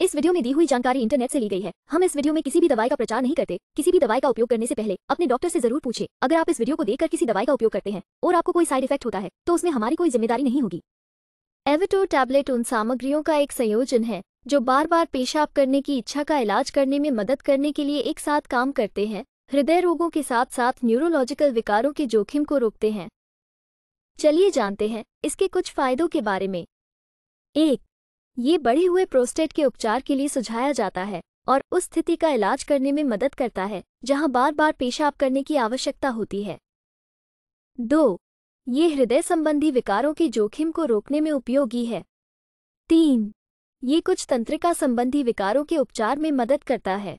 इस वीडियो में दी हुई जानकारी इंटरनेट से ली गई है हम इस वीडियो में किसी भी दवाई का प्रचार नहीं करते किसी भी दवाई का उपयोग करने से पहले अपने डॉक्टर से जरूर पूछे अगर आप इस वीडियो को देखकर किसी दवाई का उपयोग करते हैं और आपको कोई साइड इफेक्ट होता है तो उसमें हमारी कोई जिम्मेदारी नहीं होगी एविटोर टैबलेट उन सामग्रियों का एक संयोजन है जो बार बार पेशाब करने की इच्छा का इलाज करने में मदद करने के लिए एक साथ काम करते हैं हृदय रोगों के साथ साथ न्यूरोलॉजिकल विकारों के जोखिम को रोकते हैं चलिए जानते हैं इसके कुछ फायदों के बारे में एक ये बढ़े हुए प्रोस्टेट के उपचार के लिए सुझाया जाता है और उस स्थिति का इलाज करने में मदद करता है जहां बार बार पेशाब करने की आवश्यकता होती है दो ये हृदय संबंधी विकारों के जोखिम को रोकने में उपयोगी है तीन ये कुछ तंत्रिका संबंधी विकारों के उपचार में मदद करता है